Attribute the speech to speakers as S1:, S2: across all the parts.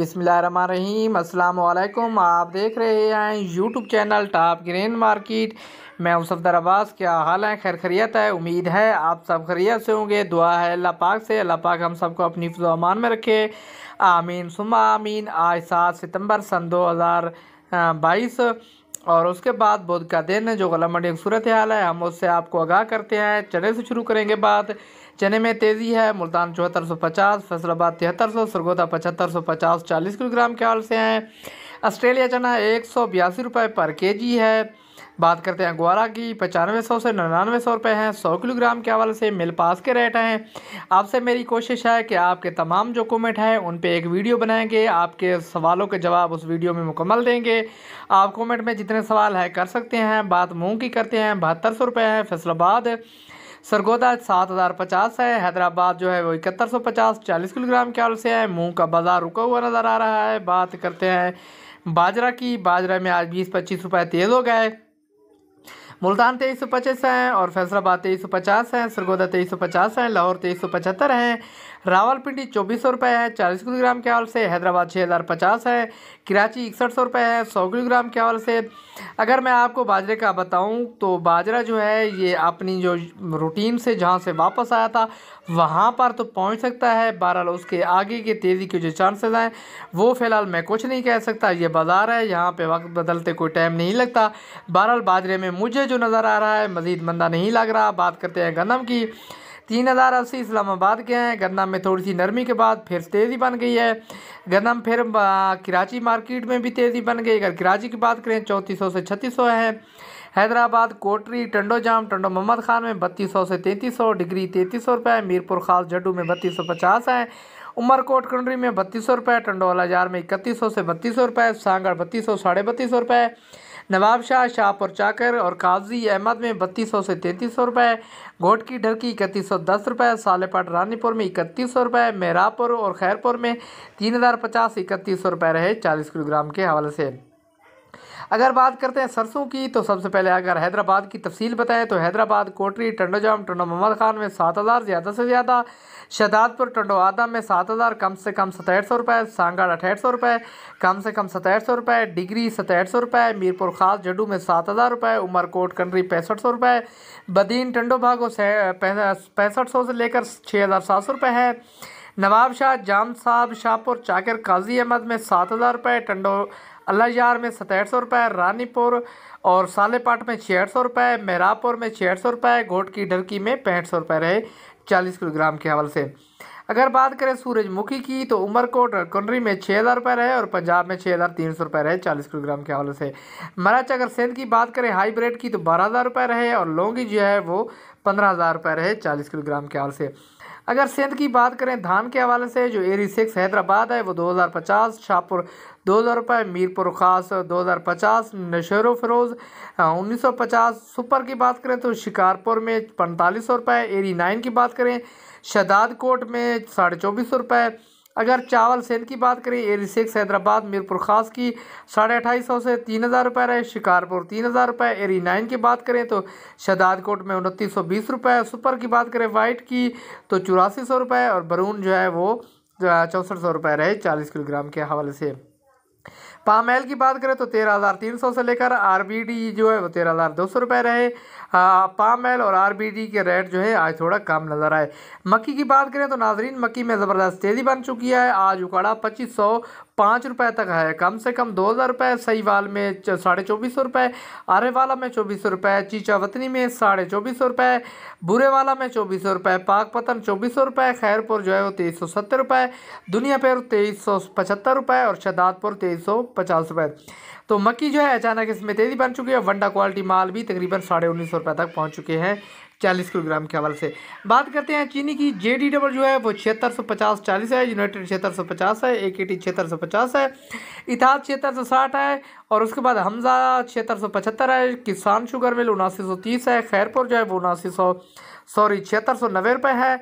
S1: बिसमीम अल्लाम आप देख रहे हैं YouTube channel top grain market मैं उस सफदर अब्बास क्या हाल है खैर खरीत है उम्मीद है आप सब खरीत से होंगे दुआ है अल्लाह पाक से अल्लाह पाक हम सबको अपनी अमान में रखे आमीन सुमा आमीन आज सात सितंबर सन दो हज़ार बाईस और उसके बाद बुध का दिन जो गलम मंडी सूरत हाल है हम उससे आपको आगाह करते हैं चले से शुरू करेंगे बात चने में तेज़ी है मुल्तान चौहत्तर सौ पचास फैसलाबाद तिहत्तर सौ सरगोदा पचहत्तर सौ पचास चालीस किलोग्राम के हाल से हैं ऑस्ट्रेलिया चना एक सौ बयासी रुपये पर के जी है बात करते हैं ग्वारा की पचानवे सौ से निन्यानवे सौ रुपये हैं सौ किलोग्राम के हवाले से मिल पास के रेट हैं आपसे मेरी कोशिश है कि आपके तमाम जो कमेंट हैं उन पे एक वीडियो बनाएंगे आपके सवालों के जवाब उस वीडियो में मुकम्मल देंगे आप कमेंट में जितने सवाल है कर सकते हैं बात मूँग की करते हैं बहत्तर सौ रुपये हैं फैसलाबाद सरगोदा सात हज़ार पचास है हैदराबाद जो है वो इकहत्तर सौ पचास चालीस किलोग्राम के हवाले से है मूँग का बाज़ार रुका हुआ नज़र आ रहा है बात करते हैं बाजरा की बाजरा में आज बीस पच्चीस रुपये तेज़ हो गए मुल्तान तेईस सौ पच्चीस हैं और फैसलाबाद तेईस सौ पचास हैं सरगोदा तेईस सौ पचास हैं लाहौर तेईस सौ पचहत्तर हैं रावलपिंडी चौबीस सौ रुपये है चालीस किलोग्राम के हवाले से हैदराबाद छः हज़ार पचास है कराची इकसठ सौ रुपये है सौ किलोग्राम के हवाले से अगर मैं आपको बाजरे का बताऊँ तो बाजरा जो है ये अपनी जो रूटीन से जहाँ से वापस आया था वहाँ पर तो पहुँच सकता है बहरहाल उसके आगे के तेज़ी के जो चांसेज़ हैं वो फ़िलहाल मैं कुछ नहीं कह सकता ये बाज़ार है यहाँ पर वक्त बदलते कोई टाइम नहीं लगता बहरहाल बाजरे में मुझे जो नज़र आ रहा है मज़ीद मंदा नहीं लग रहा बात करते हैं गंदम की तीन हज़ार अस्सी इस्लामाबाद के हैं गन्ना में थोड़ी सी नरमी के बाद फिर तेज़ी बन गई है गन्ना फिर कराची मार्केट में भी तेज़ी बन गई अगर कराची की बात करें चौंतीस सौ से छत्तीस सौ है हैदराबाद कोटरी टंडो जाम टंडो मोहम्मद खान में बत्तीस सौ से तैंतीस सौ डिग्री तैंतीस सौ रुपये मीरपुर खास जड्डू में बत्तीस सौ पचास है उमरकोट कंट्री में बत्तीस सौ रुपये टंडो अलाजार जार में इकतीस सौ से बत्तीस सौ रुपये सांगड़ बत्तीस सौ साढ़े बत्तीस सौ रुपये नवाब शाह शाहपुर चाकर और काजी अहमद में बत्तीस सौ से तैंतीस सौ रुपये घोट की ढलकी इकतीस सौ दस रुपये सालेपाट रानीपुर में इकतीस सौ रुपये मेरापुर और खैरपुर में तीन हज़ार पचास इकतीस सौ रुपये रहे चालीस किलोग्राम के हवाले से अगर बात करते हैं सरसों की तो सबसे पहले अगर हैदराबाद की तफसील बताएं तो हैदराबाद कोटरी टंडो जाम टंडो मोहम्मद खान में सात हज़ार ज़्यादा से ज़्यादा शहदादपुर टंडो आदम में सात हज़ार कम से कम सतहठ सौ रुपये सांगाड़ अठहठ सौ रुपये कम से कम सतहठ सौ रुपये डिग्री सतहठ सौ रुपये मीरपुर खास जडू में सात हज़ार रुपये उमरकोट कंडरी पैंसठ सौ रुपये बदीन टंडो भागो पैंसठ सौ से लेकर छः हज़ार सात सौ रुपये है नवाब शाह जाम साहब शाहपुर चाकिर काजी अहमद में सात हज़ार रुपये टंडो अल्लाजार में सतहठ सौ रुपये रानीपुर और सालेपाट में छियाठ सौ रुपये मेरापुर में छिहठ सौ रुपये घोट की डरकी में पैंठ सौ रुपये रहे चालीस किलोग्राम के हवाले से अगर बात करें सूरजमुखी की तो उमरकोट और कुनरी में छः हज़ार रुपये रहे और पंजाब में छः हज़ार तीन सौ रुपये रहे चालीस किलोग्राम के हवाले से मरच अगर सेंध की बात करें हाईब्रिड की तो बारह हज़ार रुपये रहे और लौंगी जो है वो पंद्रह हज़ार रुपये रहे चालीस किलोग्राम के हवाले से अगर सिंध की बात करें धान के हवाले से जो एरी सिक्स हैदराबाद है वो दो हज़ार पचास शाहपुर दो हज़ार रुपये मीरपुर ख़ास दो हज़ार पचास नशर फरोज़ उन्नीस सौ पचास सुपर की बात करें तो शिकारपुर में पैंतालीस सौ रुपये एरी नाइन की बात करें शदाद कोट में साढ़े चौबीस सौ रुपये अगर चावल सेल की बात करें एरी सिक्स हैदराबाद मीरपुर ख़ास की साढ़े अठाईस सौ से तीन हज़ार रुपये रहे शिकारपुर तीन हज़ार रुपये एरी नाइन की बात करें तो शदादकोट में उनतीस सौ बीस रुपये सुपर की बात करें वाइट की तो चौरासी सौ रुपये और बरून जो है वो चौंसठ सौ रुपये रहे चालीस किलोग्राम के हवाले से पाम की बात करें तो तेरह हज़ार तीन सौ से लेकर आर बी डी जो है वो तेरह हज़ार दो सौ रुपये रहे पाम और आर बी डी के रेट जो है आज थोड़ा कम नज़र आए मक्की की बात करें तो नाजरीन मक्की में ज़बरदस्त तेज़ी बन चुकी है आज उकड़ा पच्चीस सौ पाँच रुपये तक है कम से कम दो हज़ार रुपये सही वाल में साढ़े चौबीस सौ रुपये आरे वाला में चौबीस सौ रुपये चीचावतनी में साढ़े चौबीस सौ रुपये वाला में चौबीस सौ रुपये पतन चौबीस सौ रुपये खैरपुर जो है वो तेईस सौ सत्तर रुपये दुनिया पैर तेईस सौ पचहत्तर रुपये और शदादपुर तेईस सौ पचास रुपये तो मक्की जो है अचानक इसमें तेज़ी बन चुकी है वंडा क्वालिटी माल भी तकरीबन साढ़े उन्नीस सौ रुपये तक पहुँच चुके हैं चालीस किलोग्राम के हवाले से बात करते हैं चीनी की जे डी डबल जो है वो छिहत्तर सौ पचास चालीस है यूनाइटेड छिहत्तर सौ पचास है ए के टी छिहत्तर सौ पचास है इतिहाद छिहत्तर सौ साठ है और उसके बाद हमजा छिहत्तर सौ पचहत्तर है किसान शुगर मिल उनासी सौ तीस है खैरपुर जो है वो उनासी सौ सॉरी छिहत्तर सौ नब्बे रुपये है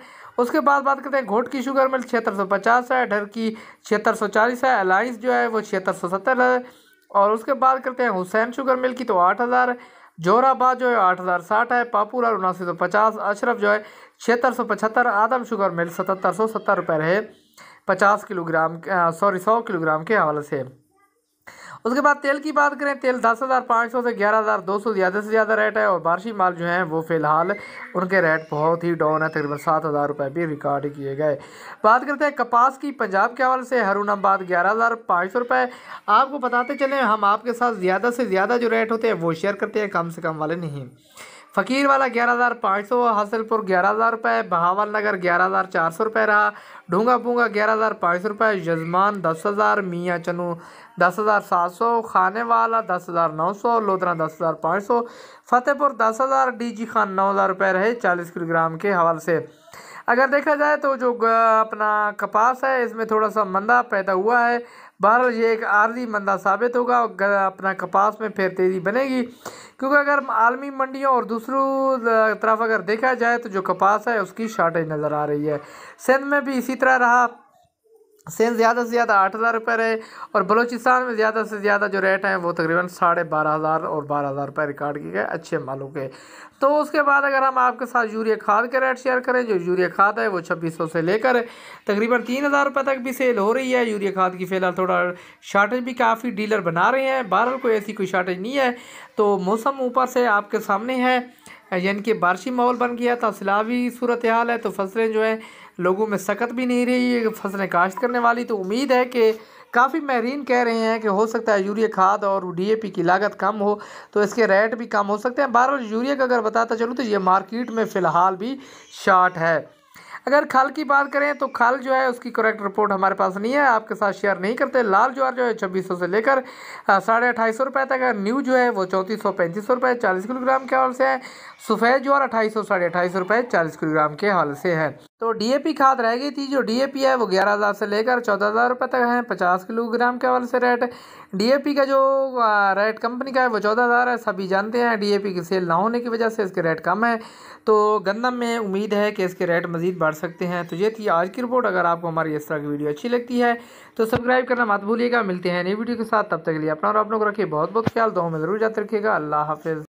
S1: उसके बाद बात करते हैं घोट की शुगर मिल छिहत्तर सौ पचास है ढर की छिहत्तर सौ चालीस है अलाइंस जो है वो छिहत्तर सौ सत्तर है और उसके बाद करते हैं हुसैन शुगर मिल की तो आठ हज़ार है जोहराबाद जो है आठ हज़ार साठ है पापूलाल उनासी सौ पचास अशरफ जो है छिहत्तर सौ पचहत्तर आदम शुगर मिल सतहत्तर सौ सत्तर रुपये रहे पचास किलोग्राम सॉरी सौ किलोग्राम के हवाले से उसके बाद तेल की बात करें तेल दस हज़ार पाँच सौ से ग्यारह हज़ार दो सौ ज़्यादा से ज़्यादा रेट है और बारिशी माल जो है वो फ़िलहाल उनके रेट बहुत ही डाउन है तकरीबन सात हज़ार रुपये भी रिकॉर्ड किए गए बात करते हैं कपास की पंजाब के हवाले से आबाद ग्यारह हज़ार पाँच सौ रुपये आपको बताते चलें हम आपके साथ ज़्यादा से ज़्यादा जो रेट होते हैं वो शेयर करते हैं कम से कम वाले नहीं फ़कीर वाला ग्यारह हज़ार पाँच सौ हासिलपुर ग्यारह हज़ार रुपये बहावल नगर ग्यारह हज़ार चार सौ रुपये रहा ढूँगा पूँगा ग्यारह हज़ार पाँच सौ रुपये यजमान दस हज़ार मियाँ चनू दस हज़ार सात सौ खाने वाला दस हज़ार नौ सौ लोधरा दस हज़ार पाँच सौ फतेहपुर दस हज़ार डी जी खान नौ हज़ार रुपये रहे चालीस किलोग्राम के हवाले से अगर देखा जाए तो जो अपना कपास है इसमें थोड़ा सा मंदा पैदा हुआ है बहरहाल ये एक आर्जी मंदा साबित होगा और अपना कपास में फिर तेज़ी बनेगी क्योंकि अगर आलमी मंडियों और दूसरों तरफ अगर देखा जाए तो जो कपास है उसकी शार्टेज नज़र आ रही है सिंध में भी इसी तरह रहा सेंध ज़्यादा से ज़्यादा आठ हज़ार रुपये रहे और बलोचिस्तान में ज़्यादा से ज़्यादा जो रेट हैं वो तकरीबन साढ़े बारह हज़ार और बारह हज़ार रुपये रिकॉर्ड किए गए अच्छे मालों के तो उसके बाद अगर हम आपके साथ यूरिया खाद के रेट शेयर करें जो यूरिया खाद है वो छब्बीस सौ से लेकर तकरीबन तीन हज़ार रुपये तक भी सेल हो रही है यूरिया खाद की फ़िलहाल थोड़ा शार्टेज भी काफ़ी डीलर बना रहे हैं बहरहाल कोई ऐसी कोई शार्टेज नहीं है तो मौसम ऊपर से आपके सामने है यानी कि बारिशी माहौल बन गया था सलाबी सूरत हाल है तो फसलें जो है लोगों में सकत भी नहीं रही फसलें काश्त करने वाली तो उम्मीद है कि काफ़ी महरीन कह रहे हैं कि हो सकता है यूरिया खाद और डीएपी की लागत कम हो तो इसके रेट भी कम हो सकते हैं बार यूरिया का अगर बताता चलूँ तो ये मार्केट में फ़िलहाल भी शार्ट है अगर खाल की बात करें तो खाल जो है उसकी करेक्ट रिपोर्ट हमारे पास नहीं है आपके साथ शेयर नहीं करते लाल ज्वार जो है छब्बीस सौ से लेकर साढ़े अट्ठाईस सौ रुपये तक है न्यू जो है वो चौंतीस सौ पैंतीस सौ रुपये चालीस किलोग्राम के हाल से है सफ़ेद ज्वार अट्ठाईस सौ साढ़े अट्ठाईस सौ रुपये चालीस किलोग्राम के हाल से है तो डीएपी खाद रह गई थी जो डीएपी है वो ग्यारह हज़ार से लेकर चौदह हज़ार रुपये तक है पचास किलोग्राम के हवाले से रेट डीएपी का जो रेट कंपनी का है वो चौदह हज़ार है सभी जानते हैं डीएपी की सेल ना होने की वजह से इसके रेट कम है तो गंदम में उम्मीद है कि इसके रेट मज़ीद बढ़ सकते हैं तो ये थी आज की रिपोर्ट अगर आपको हमारी इस तरह की वीडियो अच्छी लगती है तो सब्सक्राइब करना मत भूलिएगा मिलते हैं नई वीडियो के साथ तब तक के लिए अपना और आप लोग रखिए बहुत बहुत ख्याल दो हमें ज़रूर याद रखिएगा अल्लाह हाफिज़